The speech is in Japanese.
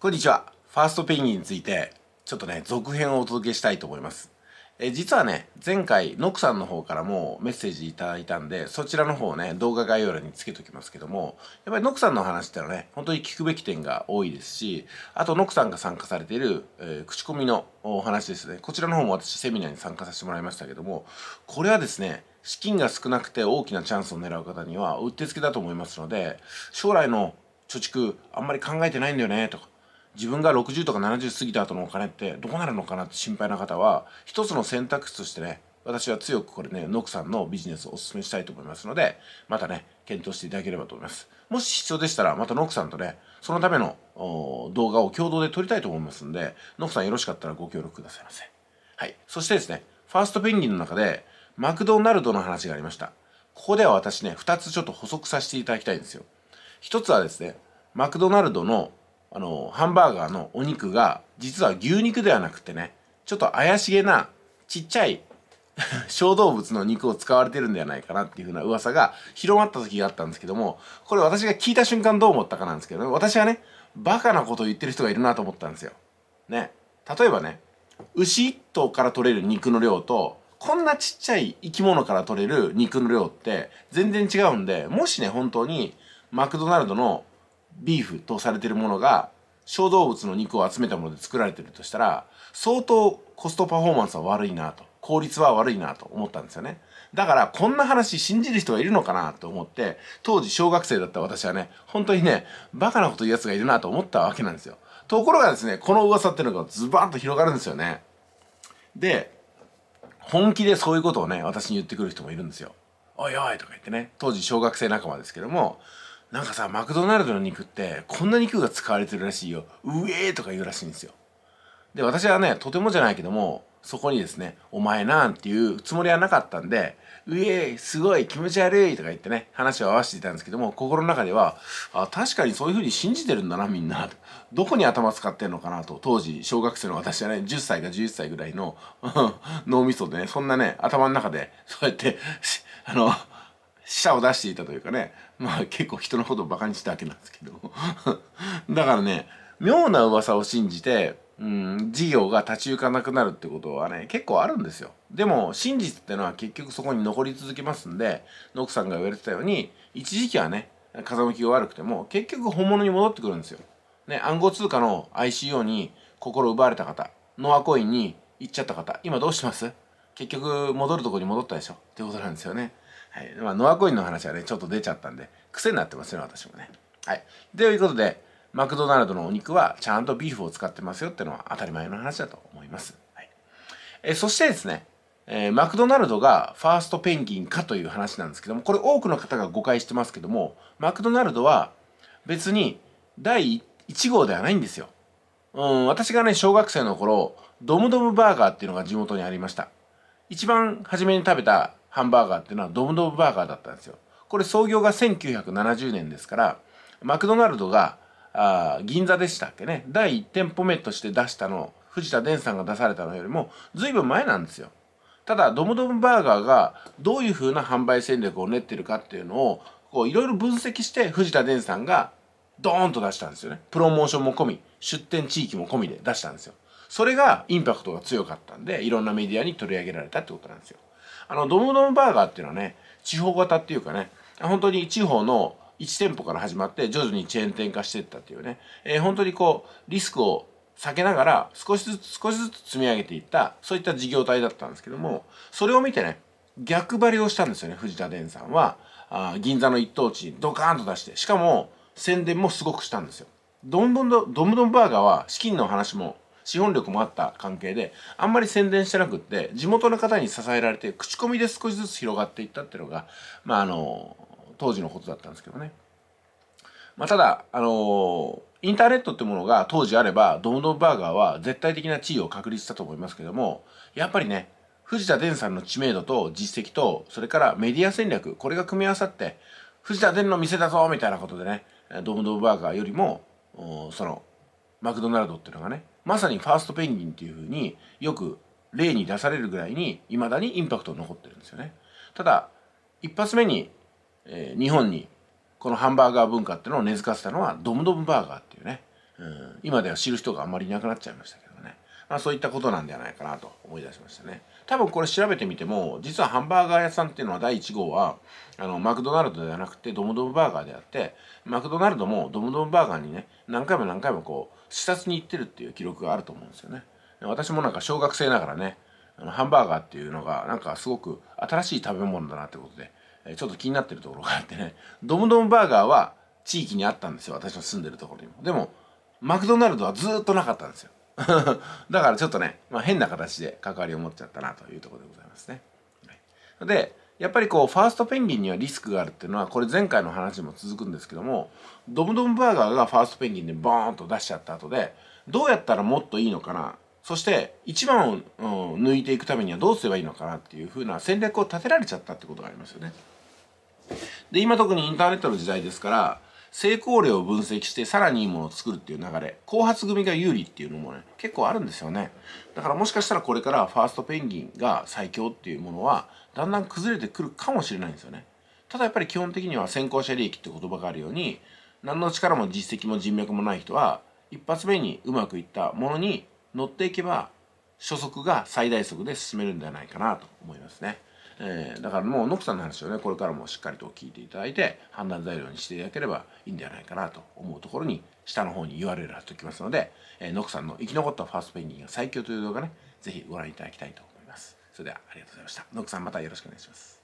こんにちは。ファーストペンギンについて、ちょっとね、続編をお届けしたいと思います。え実はね、前回、ノクさんの方からもメッセージいただいたんで、そちらの方をね、動画概要欄につけときますけども、やっぱりノクさんの話ってのはね、本当に聞くべき点が多いですし、あとノクさんが参加されている、えー、口コミのお話ですね。こちらの方も私セミナーに参加させてもらいましたけども、これはですね、資金が少なくて大きなチャンスを狙う方にはうってつけだと思いますので、将来の貯蓄あんまり考えてないんだよねとか自分が60とか70過ぎた後のお金ってどうなるのかなって心配な方は一つの選択肢としてね私は強くこれねノクさんのビジネスをお勧めしたいと思いますのでまたね検討していただければと思いますもし必要でしたらまたノクさんとねそのための動画を共同で撮りたいと思いますんでノクさんよろしかったらご協力くださいませはいそしてですねファーストペンギンの中でマクドナルドの話がありましたここでは私ね2つちょっと補足させていただきたいんですよ1つはですねマクドナルドのあのハンバーガーのお肉が実は牛肉ではなくてねちょっと怪しげなちっちゃい 小動物の肉を使われてるんではないかなっていうふうな噂が広まった時があったんですけどもこれ私が聞いた瞬間どう思ったかなんですけど、ね、私はねバカなことを言ってる人がいるなと思ったんですよ。ね例えばね牛1頭から取れる肉の量とこんなちっちゃい生き物から取れる肉の量って全然違うんでもしね本当にマクドナルドのビーフとされてるものが小動物の肉を集めたもので作られてるとしたら相当コストパフォーマンスは悪いなと効率は悪いなと思ったんですよねだからこんな話信じる人がいるのかなと思って当時小学生だった私はね本当にねバカなこと言うやつがいるなと思ったわけなんですよところがですねこの噂っていうのがズバーンと広がるんですよねで本気でそういうことをね私に言ってくる人もいるんですよおいおいとか言ってね当時小学生仲間ですけどもなんかさマクドナルドの肉ってこんな肉が使われてるらしいようえーとか言うらしいんですよで私はねとてもじゃないけどもそこにですね「お前なん」ていうつもりはなかったんで「うえーすごい気持ち悪い」とか言ってね話を合わせていたんですけども心の中ではあ確かにそういうふうに信じてるんだなみんなどこに頭使ってんのかなと当時小学生の私はね10歳か11歳ぐらいの 脳みそでねそんなね頭の中でそうやってあの死者を出していたというかねまあ結構人のことをバカにしたわけなんですけど だからね妙な噂を信じてうん事業が立ち行かなくなるってことはね結構あるんですよでも真実ってのは結局そこに残り続けますんでノクさんが言われてたように一時期はね風向きが悪くても結局本物に戻ってくるんですよ、ね、暗号通貨の ICO に心奪われた方ノアコインに行っちゃった方今どうします結局戻るとこに戻ったでしょってことなんですよねはい。まあ、ノアコインの話はね、ちょっと出ちゃったんで、癖になってますよ、私もね。はい。ということで、マクドナルドのお肉はちゃんとビーフを使ってますよってのは当たり前の話だと思います。はい、えそしてですね、えー、マクドナルドがファーストペンギンかという話なんですけども、これ多くの方が誤解してますけども、マクドナルドは別に第1号ではないんですよ。うん、私がね、小学生の頃、ドムドムバーガーっていうのが地元にありました。一番初めに食べたハンバーガーっていうのはドムドムバーガーだったんですよ。これ創業が1970年ですから、マクドナルドが、あ銀座でしたっけね、第1店舗目として出したの、藤田伝さんが出されたのよりも、ずいぶん前なんですよ。ただ、ドムドムバーガーがどういう風な販売戦略を練ってるかっていうのを、こう、いろいろ分析して、藤田伝さんがドーンと出したんですよね。プロモーションも込み、出店地域も込みで出したんですよ。それがインパクトが強かったんで、いろんなメディアに取り上げられたってことなんですよ。あの、ドムドムバーガーっていうのはね、地方型っていうかね、本当に地方の1店舗から始まって徐々にチェーン店化していったっていうね、えー、本当にこう、リスクを避けながら少しずつ少しずつ積み上げていったそういった事業体だったんですけどもそれを見てね逆張りをしたんですよね藤田伝さんはあ銀座の一等地にドカーンと出してしかも宣伝もすごくしたんですよドムドムドムドムバーガーは資金の話も資本力もあった関係で、あんまり宣伝してなくって、地元の方に支えられて、口コミで少しずつ広がっていったっていうのが、まあ、あの、当時のことだったんですけどね。まあ、ただ、あのインターネットってものが当時あれば、ドムドムバーガーは絶対的な地位を確立したと思いますけども、やっぱりね、藤田伝さんの知名度と実績と、それからメディア戦略、これが組み合わさって、藤田伝の店だぞみたいなことでね、ドムドムバーガーよりも、その、マクドナルドっていうのがね、まさにファーストペンギンっていうふうによく例に出されるぐらいにいまだにインパクト残ってるんですよね。ただ一発目に、えー、日本にこのハンバーガー文化っていうのを根付かせたのはドムドムバーガーっていうね、うん、今では知る人があんまりいなくなっちゃいましたけど。あそういったことなんじゃないかなと思い出しましたね。多分これ調べてみても、実はハンバーガー屋さんっていうのは第1号は、あの、マクドナルドではなくてドムドムバーガーであって、マクドナルドもドムドムバーガーにね、何回も何回もこう、視察に行ってるっていう記録があると思うんですよね。私もなんか小学生ながらね、あのハンバーガーっていうのがなんかすごく新しい食べ物だなってことで、えちょっと気になってるところがあってね、ドムドムバーガーは地域にあったんですよ、私の住んでるところにも。でも、マクドナルドはずっとなかったんですよ。だからちょっとね、まあ、変な形で関わりを持っちゃったなというところでございますね。はい、でやっぱりこうファーストペンギンにはリスクがあるっていうのはこれ前回の話も続くんですけどもドムドムバーガーがファーストペンギンでボーンと出しちゃった後でどうやったらもっといいのかなそして1番を、うん、抜いていくためにはどうすればいいのかなっていうふうな戦略を立てられちゃったってことがありますよね。で今特にインターネットの時代ですから成功例を分析してさらにいいものを作るっていう流れ後発組が有利っていうのもね結構あるんですよねだからもしかしたらこれからファーストペンギンが最強っていうものはだんだん崩れてくるかもしれないんですよねただやっぱり基本的には先行者利益って言葉があるように何の力も実績も人脈もない人は一発目にうまくいったものに乗っていけば初速が最大速で進めるんではないかなと思いますね。えー、だからもうノクさんの話をねこれからもしっかりと聞いていただいて判断材料にしていただければいいんではないかなと思うところに下の方に URL 貼っておきますので、えー、ノクさんの生き残ったファーストペンギンが最強という動画ね是非ご覧いただきたいと思います。それではありがとうございました。ノクさんまたよろしくお願いします。